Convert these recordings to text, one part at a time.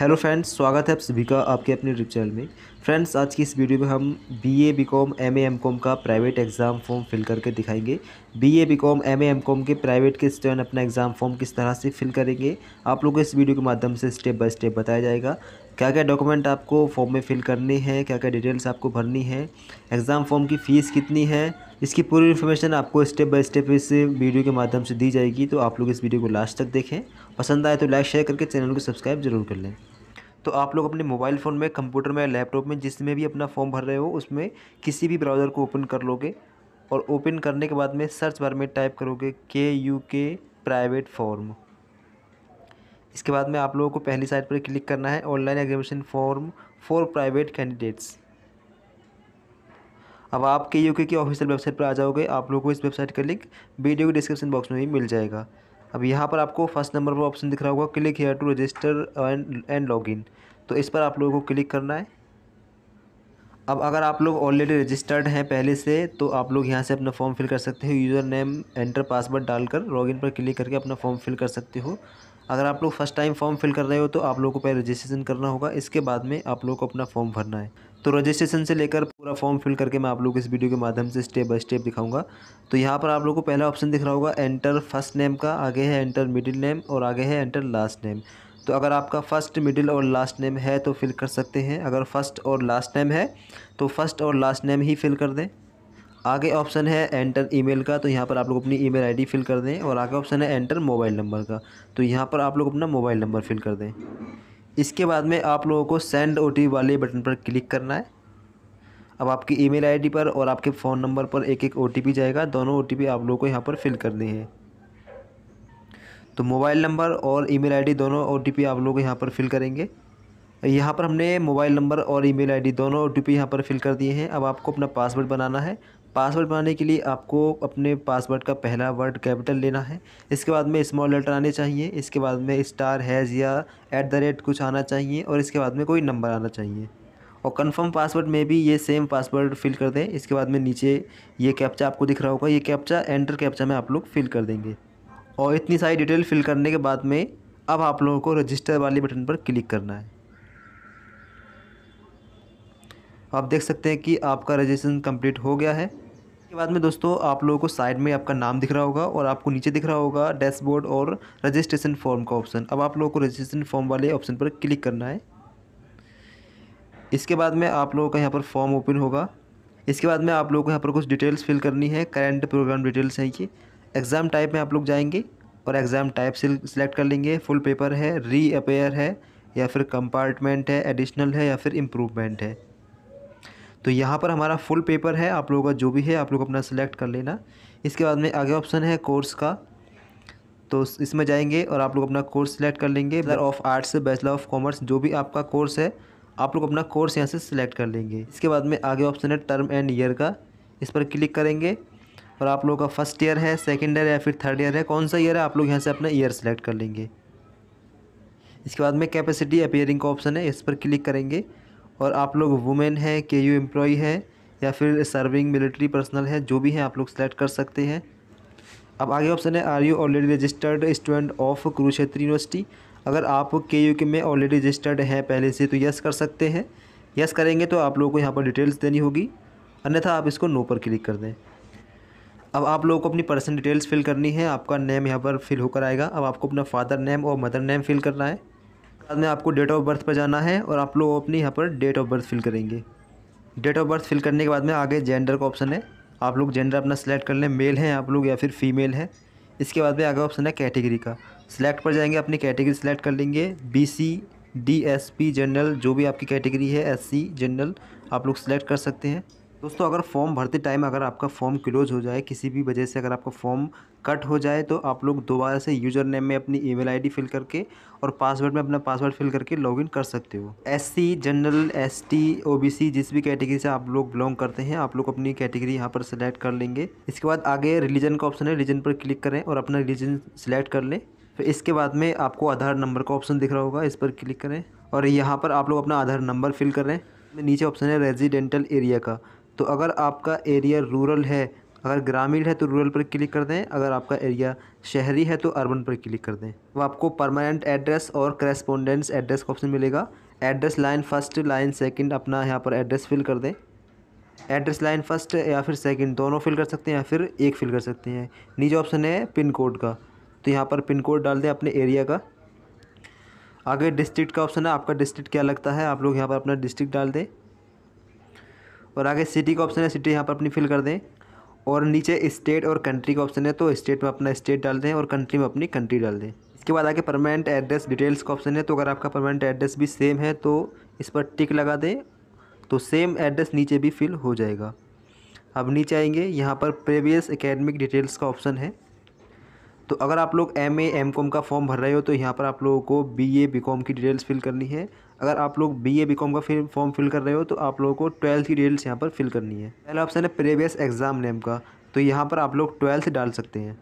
hello friends स्वागत है आप सभी का आपके अपने यूट्यूब चैनल में फ्रेंड्स आज की इस वीडियो में हम बीए बीकॉम एमए एमकॉम का प्राइवेट एग्ज़ाम फॉर्म फिल करके दिखाएंगे बीए बीकॉम एमए एमकॉम के प्राइवेट के स्टैंड अपना एग्ज़ाम फॉर्म किस तरह से फिल करेंगे आप लोगों को इस वीडियो के माध्यम से स्टेप बाय स्टेप बताया जाएगा क्या क्या डॉक्यूमेंट आपको फॉर्म में फिल करनी है क्या क्या डिटेल्स आपको भरनी है एग्ज़ाम फॉर्म की फ़ीस कितनी है इसकी पूरी इन्फॉर्मेशन आपको स्टेप बाय स्टेप इस वीडियो के माध्यम से दी जाएगी तो आप लोग इस वीडियो को लास्ट तक देखें पसंद आए तो लाइक शेयर करके चैनल को सब्सक्राइब जरूर कर लें तो आप लोग अपने मोबाइल फ़ोन में कंप्यूटर में लैपटॉप में जिसमें भी अपना फॉर्म भर रहे हो उसमें किसी भी ब्राउज़र को ओपन कर लोगे और ओपन करने के बाद में सर्च बार में टाइप करोगे के यू के प्राइवेट फॉर्म इसके बाद में आप लोगों को पहली साइट पर क्लिक करना है online examination form for private candidates अब आप के यू की ऑफिशियल वेबसाइट पर आ जाओगे आप लोगों को इस वेबसाइट का लिंक वीडियो के डिस्क्रिप्शन बॉक्स में भी मिल जाएगा अब यहाँ पर आपको फर्स्ट नंबर पर ऑप्शन दिख रहा होगा click here to register and and login तो इस पर आप लोगों को क्लिक करना है अब अगर आप लोग ऑलरेडी रजिस्टर्ड हैं पहले से तो आप लोग यहाँ से अपना फॉर्म फिल कर सकते हो यूज़र नेम एंटर पासवर्ड डालकर लॉगिन पर क्लिक करके अपना फॉर्म फिल कर सकते हो अगर आप लोग फर्स्ट टाइम फॉर्म फिल कर रहे हो तो आप लोगों को पहले रजिस्ट्रेशन करना होगा इसके बाद में आप लोग को अपना फॉर्म भरना है तो रजिस्ट्रेशन से लेकर पूरा फॉर्म फिल करके मैं आप लोग को इस वीडियो के माध्यम से स्टेप बाय स्टेप दिखाऊंगा तो यहाँ पर आप लोग को पहला ऑप्शन दिख रहा होगा एंटर फर्स्ट नेम का आगे है एंटर मिडिल नेम और आगे है एंटर लास्ट नेम तो अगर आपका फ़र्स्ट मिडिल और लास्ट नेम है तो फिल कर सकते हैं अगर फर्स्ट और लास्ट नेम है तो फर्स्ट और लास्ट नेम ही फिल कर दें आगे ऑप्शन है एंटर ईमेल का तो यहाँ पर आप लोग अपनी ईमेल आईडी फिल कर दें और आगे ऑप्शन है एंटर मोबाइल नंबर का तो यहाँ पर आप लोग अपना मोबाइल नंबर फिल कर दें इसके बाद में आप लोगों को सेंड ओ वाले बटन पर क्लिक करना है अब आपकी ईमेल आईडी पर और आपके फ़ोन नंबर पर एक एक ओ जाएगा दोनों ओ आप लोगों को यहाँ पर फिल करनी है तो मोबाइल नंबर और ई मेल दोनों ओ आप लोग यहाँ पर फिल करेंगे यहाँ पर हमने मोबाइल नंबर और ईमेल आईडी दोनों ओ टी यहाँ पर फिल कर दिए हैं अब आपको अपना पासवर्ड बनाना है पासवर्ड बनाने के लिए आपको अपने पासवर्ड का पहला वर्ड कैपिटल लेना है इसके बाद में स्मॉल लेटर आने चाहिए इसके बाद में स्टार हैज़ या एट द रेट कुछ आना चाहिए और इसके बाद में कोई नंबर आना चाहिए और कंफर्म पासवर्ड में भी ये सेम पासवर्ड फिल कर दें इसके बाद में नीचे ये कैप्चा आपको दिख रहा होगा ये कैप्चा एंटर कैप्चा में आप लोग फिल कर देंगे और इतनी सारी डिटेल फिल करने के बाद में अब आप लोगों को रजिस्टर वाले बटन पर क्लिक करना है आप देख सकते हैं कि आपका रजिस्ट्रेशन कंप्लीट हो गया है के बाद में दोस्तों आप लोगों को साइड में आपका नाम दिख रहा होगा और आपको नीचे दिख रहा होगा डैशबोर्ड और रजिस्ट्रेशन फॉर्म का ऑप्शन अब आप लोगों को रजिस्ट्रेशन फॉर्म वाले ऑप्शन पर क्लिक करना है इसके बाद में आप लोगों का यहाँ पर फॉर्म ओपन होगा इसके बाद में आप लोगों को यहाँ पर कुछ डिटेल्स फिल करनी है करेंट प्रोग्राम डिटेल्स हैं ये एग्ज़ाम टाइप में आप लोग जाएंगे और एग्ज़ाम टाइप सिलेक्ट कर लेंगे फुल पेपर है री अपेयर है या फिर कंपार्टमेंट है एडिशनल है या फिर इम्प्रूवमेंट है तो यहाँ पर हमारा फुल पेपर है आप लोगों का जो भी है आप लोग अपना सेलेक्ट कर लेना इसके बाद में आगे ऑप्शन है कोर्स का तो इसमें जाएंगे और आप लोग अपना कोर्स सेलेक्ट कर लेंगे bachelor of arts bachelor of commerce जो भी आपका कोर्स है आप लोग अपना कोर्स यहाँ से सिलेक्ट कर लेंगे इसके बाद में आगे ऑप्शन है टर्म एंड ईयर का इस पर क्लिक करेंगे और आप लोगों का फर्स्ट ईयर है सेकेंड ईयर या फिर थर्ड ईयर है कौन सा ईयर है आप लोग यहाँ से अपना ईयर सेलेक्ट कर लेंगे इसके बाद में कैपेसिटी अपेयरिंग का ऑप्शन है इस पर क्लिक करेंगे और आप लोग वुमेन हैं के यू एम्प्लॉय हैं या फिर सर्विंग मिलिट्री पर्सनल है जो भी हैं आप लोग सेलेक्ट कर सकते हैं अब आगे ऑप्शन है are you already registered student of Kurukshetra University अगर आप के यू के में ऑलरेडी रजिस्टर्ड हैं पहले से तो यस कर सकते हैं यस करेंगे तो आप लोगों को यहाँ पर डिटेल्स देनी होगी अन्यथा आप इसको नो पर क्लिक कर दें अब आप लोगों को अपनी पर्सनल डिटेल्स फिल करनी है आपका नेम यहाँ पर फिल होकर आएगा अब आपको अपना फादर नेम और मदर नेम फिल करना है बाद में आपको डेट ऑफ बर्थ पर जाना है और आप लोग अपनी यहाँ पर डेट ऑफ बर्थ फिल करेंगे डेट ऑफ बर्थ फिल करने के बाद में आगे जेंडर का ऑप्शन है आप लोग जेंडर अपना सेलेक्ट कर लें मेल हैं आप लोग या फिर फीमेल हैं इसके बाद में आगे ऑप्शन है कैटेगरी का सिलेक्ट पर जाएंगे अपनी कैटेगरी सेलेक्ट कर लेंगे B C D S P general जो भी आपकी कैटेगरी है एस सी जनरल आप लोग सिलेक्ट कर सकते हैं दोस्तों अगर फॉर्म भरते टाइम अगर आपका फॉर्म क्लोज हो जाए किसी भी वजह से अगर आपका फॉर्म कट हो जाए तो आप लोग दोबारा से यूज़र नेम में अपनी ईमेल आईडी फिल करके और पासवर्ड में अपना पासवर्ड फिल करके लॉगिन कर सकते हो एससी जनरल एसटी ओबीसी जिस भी कैटेगरी से आप लोग बिलोंग करते हैं आप लोग अपनी कैटेगरी यहाँ पर सिलेक्ट कर लेंगे इसके बाद आगे रिलीजन का ऑप्शन है रिलीजन पर क्लिक करें और अपना रिलीजन सिलेक्ट कर लें फिर इसके बाद में आपको आधार नंबर का ऑप्शन दिख रहा होगा इस पर क्लिक करें और यहाँ पर आप लोग अपना आधार नंबर फिल करें नीचे ऑप्शन है रेजिडेंटल एरिया का तो अगर आपका एरिया रूरल है अगर ग्रामीण है तो रूरल पर क्लिक कर दें अगर आपका एरिया शहरी है तो अर्बन पर क्लिक कर दें अब आपको परमानेंट एड्रेस और करस्पोंडेंस एड्रेस का ऑप्शन मिलेगा address line first line second अपना यहाँ पर एड्रेस फिल कर दें एड्रेस लाइन फर्स्ट या फिर सेकंड दोनों फिल कर सकते हैं या फिर एक फिल कर सकते हैं नीचे ऑप्शन है पिन कोड का तो यहाँ पर पिन कोड डाल दें अपने एरिया का आगे डिस्ट्रिक्ट का ऑप्शन है आपका डिस्ट्रिक्ट क्या लगता है आप लोग यहाँ पर अपना डिस्ट्रिक्ट डाल दें और आगे सिटी का ऑप्शन है सिटी यहाँ पर अपनी फिल कर दें और नीचे स्टेट और कंट्री का ऑप्शन है तो स्टेट में अपना स्टेट डाल दें और कंट्री में अपनी कंट्री डाल दें इसके बाद आगे परमानेंट एड्रेस डिटेल्स का ऑप्शन है तो अगर आपका परमानेंट एड्रेस भी सेम है तो इस पर टिक लगा दें तो सेम एड्रेस नीचे भी फिल हो जाएगा अब नीचे आएंगे यहाँ पर प्रीवियस एकेडमिक डिटेल्स का ऑप्शन है तो अगर आप लोग एम ए एम कॉम का फॉर्म भर रहे हो तो यहाँ पर आप लोगों को बी ए बी कॉम की डिटेल्स फिल करनी है अगर आप लोग बी ए बी कॉम का फिर फॉर्म फिल कर रहे हो तो आप लोगों को ट्वेल्थ की डिटेल्स यहाँ पर फिल करनी है पहला ऑप्शन है प्रीवियस एग्ज़ाम नेम का तो यहाँ पर आप लोग ट्वेल्थ डाल सकते हैं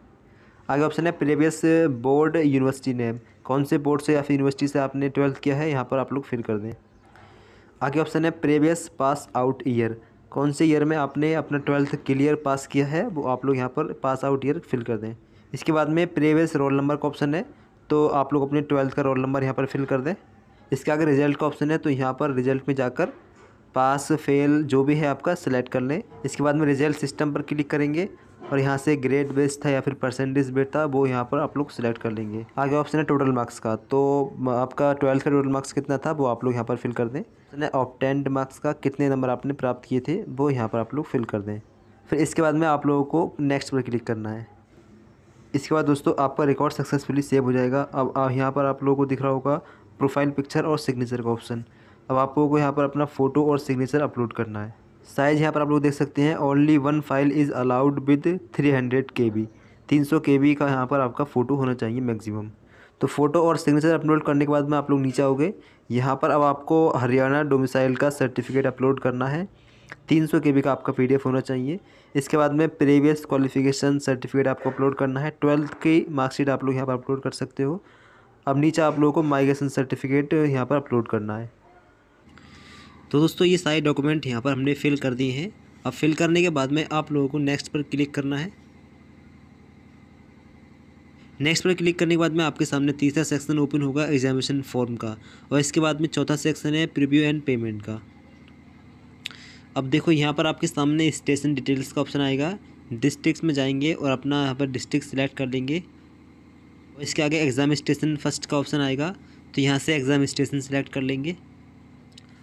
आगे ऑप्शन है प्रीवियस बोर्ड यूनिवर्सिटी नेम कौन से बोर्ड से या फिर यूनिवर्सिटी से आपने ट्वेल्थ किया है यहाँ पर आप लोग फिल कर दें आगे ऑप्शन है प्रीवियस पास आउट ईयर कौन से ईयर में आपने अपना ट्वेल्थ क्लियर पास किया है वो आप लोग यहाँ पर पास आउट ईयर फिल कर दें इसके बाद में प्रीवियस रोल नंबर का ऑप्शन है तो आप लोग अपने ट्वेल्थ का रोल नंबर यहाँ पर फिल कर दें इसके आगे रिजल्ट का ऑप्शन है तो यहाँ पर रिजल्ट में जाकर पास फेल जो भी है आपका सेलेक्ट कर लें इसके बाद में रिजल्ट सिस्टम पर क्लिक करेंगे और यहाँ से ग्रेड बेस्ट था या फिर परसेंटेज बेस था वो यहाँ पर आप लोग सेलेक्ट कर लेंगे आगे ऑप्शन है टोटल मार्क्स का तो आपका ट्वेल्थ का टोटल मार्क्स कितना था वो आप लोग यहाँ पर फिल कर दें ऑप्शन है ऑप्टेंड मार्क्स का कितने नंबर आपने प्राप्त किए थे वो यहाँ पर आप लोग फिल कर दें फिर इसके बाद में आप लोगों को नेक्स्ट पर क्लिक करना है इसके बाद दोस्तों आपका रिकॉर्ड सक्सेसफुली सेव हो जाएगा अब यहाँ पर आप लोगों को दिख रहा होगा प्रोफाइल पिक्चर और सिग्नेचर का ऑप्शन अब आप लोगों को यहाँ पर अपना फ़ोटो और सिग्नेचर अपलोड करना है साइज़ यहाँ पर आप लोग देख सकते हैं only one file is allowed with three hundred K B तीन सौ के बी का यहाँ पर आपका फ़ोटो होना चाहिए मैक्सिमम तो फ़ोटो और सिग्नेचर अपलोड करने के बाद में आप लोग नीचे आओगे यहाँ पर अब आपको हरियाणा डोमिसाइल का सर्टिफिकेट अपलोड करना है तीन सौ के बी का आपका पी होना चाहिए इसके बाद में प्रीवियस क्वालिफिकेशन सर्टिफिकेट आपको अपलोड करना है ट्वेल्थ की मार्कशीट आप लोग यहाँ पर अपलोड कर सकते हो अब नीचे आप लोगों को माइग्रेशन सर्टिफिकेट यहाँ पर अपलोड करना है तो दोस्तों ये सारे डॉक्यूमेंट यहाँ पर हमने फिल कर दिए हैं अब फिल करने के बाद में आप लोगों को नेक्स्ट पर क्लिक करना है नेक्स्ट पर क्लिक करने के बाद में आपके सामने तीसरा सेक्शन ओपन होगा एग्जामिनेशन फॉर्म का और इसके बाद में चौथा सेक्शन है प्रीव्यू एंड पेमेंट का अब देखो यहाँ पर आपके सामने स्टेशन डिटेल्स का ऑप्शन आएगा डिस्ट्रिक्स में जाएंगे और अपना यहाँ पर डिस्ट्रिक्ट सिलेक्ट कर लेंगे इसके आगे एग्ज़ाम स्टेशन फर्स्ट का ऑप्शन आएगा तो यहाँ से एग्ज़ाम स्टेशन सेलेक्ट कर लेंगे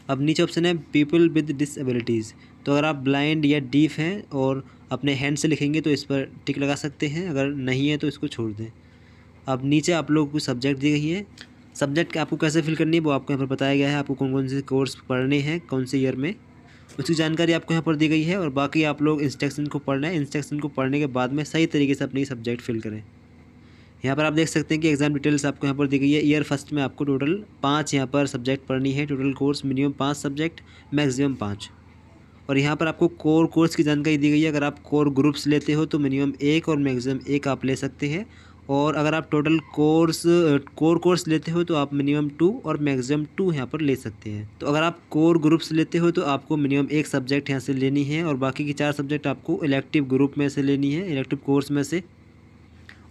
अब नीचे ऑप्शन है पीपल विद डिसबिलिटीज़ तो अगर आप ब्लाइंड या डीफ हैं और अपने हैंड से लिखेंगे तो इस पर टिक लगा सकते हैं अगर नहीं है तो इसको छोड़ दें अब नीचे आप लोगों को सब्जेक्ट दी गई है सब्जेक्ट आपको कैसे फिल करनी है वो आपको यहाँ पर बताया गया है आपको कौन कौन से कोर्स पढ़ने हैं कौन से ईयर में उसकी जानकारी आपको यहाँ पर दी गई है और बाकी आप लोग इंस्ट्रक्शन को पढ़ना है इंस्ट्रक्शन को पढ़ने के बाद में सही तरीके से अपनी सब्जेक्ट फिल करें यहाँ पर आप देख सकते हैं कि एग्ज़ाम डिटेल्स आपको यहाँ पर दी गई है ईयर फर्स्ट में आपको टोटल पाँच यहाँ पर सब्जेक्ट पढ़नी है टोटल कोर्स मिनिमम पाँच सब्जेक्ट मैक्सिमम पाँच और यहाँ पर आपको कोर कोर्स की जानकारी दी गई है अगर आप कोर ग्रुप्स लेते हो तो मिनिमम एक और मैक्सिमम एक आप ले सकते हैं और अगर आप टोटल कोर्स कोर कोर्स लेते हो तो आप मिनिमम टू और मैक्सिमम टू यहाँ पर ले सकते हैं तो अगर आप कोर ग्रुप्स लेते हो तो आपको मिनिमम एक सब्जेक्ट यहाँ से लेनी है और बाकी की चार सब्जेक्ट आपको इलेक्टिव ग्रुप में से लेनी है इलेक्टिव कोर्स में से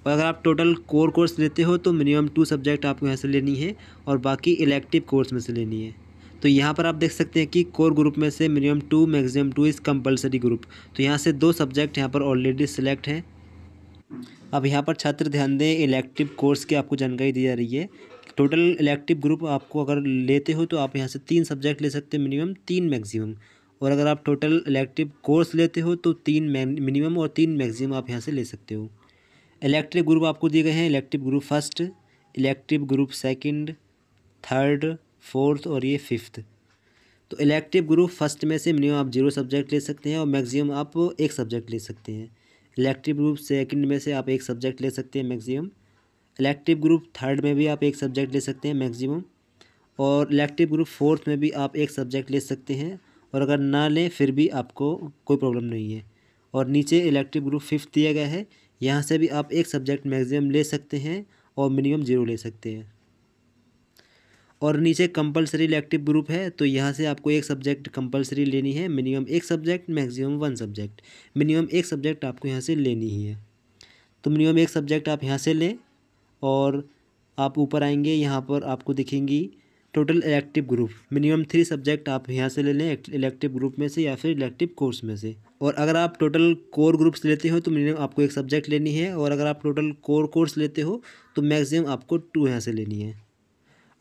और तो अगर आप टोटल कोर कोर्स लेते हो तो मिनिमम टू सब्जेक्ट आपको यहाँ से लेनी है और बाकी इलेक्टिव कोर्स में से लेनी है तो यहाँ पर आप देख सकते हैं कि कोर ग्रुप में से minimum two maximum two is compulsory group तो यहाँ से दो सब्जेक्ट यहाँ पर ऑलरेडी सिलेक्ट हैं अब यहाँ पर छात्र ध्यान दें इलेक्टिव कोर्स की आपको जानकारी दी जा रही है टोटल इलेक्टिव ग्रुप आपको अगर लेते हो तो आप यहाँ से तीन सब्जेक्ट ले सकते हैं मिनिमम तीन मैक्सिमम और अगर आप टोटल इलेक्टिव कोर्स लेते हो तो तीन मिनिमम और तीन मैक्सिमम आप यहाँ से ले सकते हो इलेक्ट्रिक ग्रुप आपको दिए गए हैं elective group first elective group second third fourth और ये फिफ्थ तो इलेक्टिव ग्रुप फर्स्ट में से मिनिमम आप जीरो सब्जेक्ट ले सकते हैं और मैक्सिमम आप एक सब्जेक्ट ले सकते हैं इलेक्टिव ग्रुप सेकंड में से आप एक सब्जेक्ट ले सकते हैं मैक्सिमम इलेक्टिव ग्रुप थर्ड में भी आप एक सब्जेक्ट ले सकते हैं मैक्सिमम और इलेक्टिव ग्रुप फोर्थ में भी आप एक सब्जेक्ट ले सकते हैं और अगर ना लें फिर भी आपको कोई प्रॉब्लम नहीं है और नीचे इलेक्टिव ग्रुप फिफ्थ दिया गया है यहाँ से भी आप एक सब्जेक्ट मैक्सिमम ले सकते हैं और मिनिमम ज़ीरो ले सकते हैं और नीचे कंपलसरी इलेक्टिव ग्रुप है तो यहाँ से आपको एक सब्जेक्ट कंपलसरी लेनी है मिनिमम एक subject maximum one subject minimum एक सब्जेक्ट आपको यहाँ से लेनी ही है तो मिनिमम एक सब्जेक्ट आप यहाँ से लें और आप ऊपर आएंगे यहाँ पर आपको दिखेंगी total elective group minimum three subject आप यहाँ से ले लें इलेक्टिव ग्रुप में से या फिर इलेक्टिव कोर्स में से और अगर आप टोटल कोर ग्रुप्स लेते हो तो मिनिमम आपको एक सब्जेक्ट लेनी है और अगर आप टोटल कोर कोर्स लेते हो तो मैक्सिमम आपको टू यहाँ से लेनी है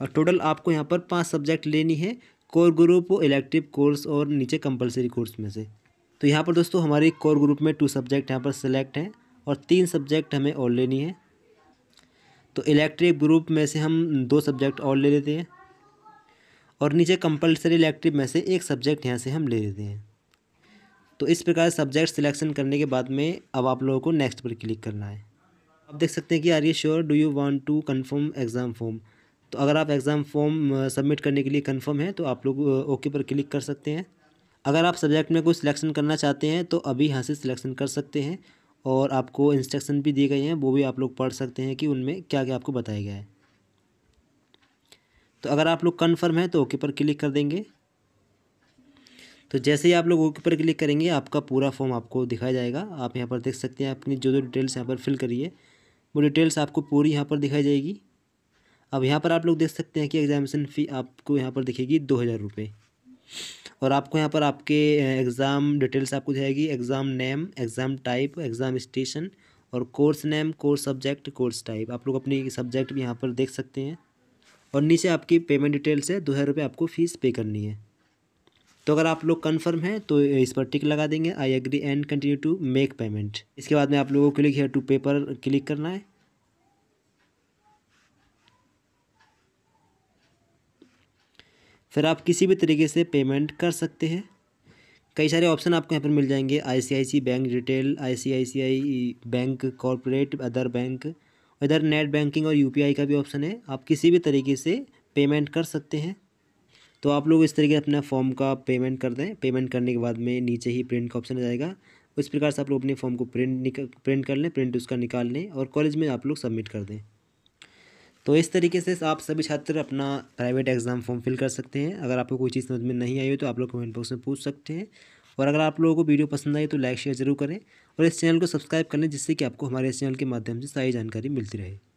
और टोटल आपको यहाँ पर पाँच सब्जेक्ट लेनी है कोर ग्रुप इलेक्टिव कोर्स और नीचे कंपलसरी कोर्स में से तो यहाँ पर दोस्तों हमारी कोर ग्रुप में टू सब्जेक्ट यहाँ पर सेलेक्ट हैं और तीन सब्जेक्ट हमें और लेनी है तो इलेक्ट्रिक ग्रुप में से हम दो सब्जेक्ट और ले लेते हैं और नीचे कंपलसरी इलेक्टिव में से एक सब्जेक्ट यहाँ से हम ले लेते हैं तो इस प्रकार सब्जेक्ट सिलेक्शन करने के बाद में अब आप लोगों को नेक्स्ट पर क्लिक करना है आप देख सकते हैं कि are you sure do you want to confirm exam form तो अगर आप एग्ज़ाम फॉर्म सबमिट करने के लिए कंफर्म है तो आप लोग ओके पर क्लिक कर सकते हैं अगर आप सब्जेक्ट में कोई सिलेक्शन करना चाहते हैं तो अभी यहाँ से सिलेक्शन कर सकते हैं और आपको इंस्ट्रक्शन भी दिए गए हैं वो भी आप लोग पढ़ सकते हैं कि उनमें क्या क्या आपको बताया गया है तो अगर आप लोग कन्फर्म है तो ओके पर क्लिक कर देंगे तो जैसे ही आप लोग ओके पर क्लिक करेंगे आपका पूरा फॉर्म आपको दिखाया जाएगा आप यहाँ पर देख सकते हैं अपनी जो जो डिटेल्स यहाँ पर फिल करिए वो डिटेल्स आपको पूरी यहाँ पर दिखाई जाएगी अब यहाँ पर आप लोग देख सकते हैं कि एग्जामिनेशन फ़ी आपको यहाँ पर दिखेगी दो हज़ार रुपये और आपको यहाँ पर आपके एग्ज़ाम डिटेल्स आपको दिखाएगी exam name exam type exam station और course name course subject course type आप लोग अपनी सब्जेक्ट भी यहाँ पर देख सकते हैं और नीचे आपकी पेमेंट डिटेल्स है दो हज़ार रुपये आपको फ़ीस पे करनी है तो अगर आप लोग कन्फर्म हैं तो इस पर टिक लगा देंगे I agree and continue to make payment इसके बाद में आप लोगों को क्लिक हेयर टू पेपर क्लिक करना है फिर आप किसी भी तरीके से पेमेंट कर सकते हैं कई सारे ऑप्शन आपको यहाँ पर मिल जाएंगे ICICI bank detail ICICI bank corporate other bank इधर नेट बैंकिंग और यूपीआई का भी ऑप्शन है आप किसी भी तरीके से पेमेंट कर सकते हैं तो आप लोग इस तरीके से अपना फॉर्म का पेमेंट कर दें पेमेंट करने के बाद में नीचे ही प्रिंट का ऑप्शन आ जाएगा उस प्रकार से आप लोग अपने फॉर्म को प्रिंट प्रिंट कर लें प्रिंट उसका निकाल लें और कॉलेज में आप लोग सबमिट कर दें तो इस तरीके से आप सभी छात्र अपना प्राइवेट एग्ज़ाम फॉर्म फिल कर सकते हैं अगर आपको कोई चीज़ समझ में नहीं आई हो तो आप लोग कमेंट बॉक्स में पूछ सकते हैं और अगर आप लोगों को वीडियो पसंद आई तो लाइक शेयर जरूर करें और इस चैनल को सब्सक्राइब करने जिससे कि आपको हमारे इस चैनल के माध्यम से सारी जानकारी मिलती रहे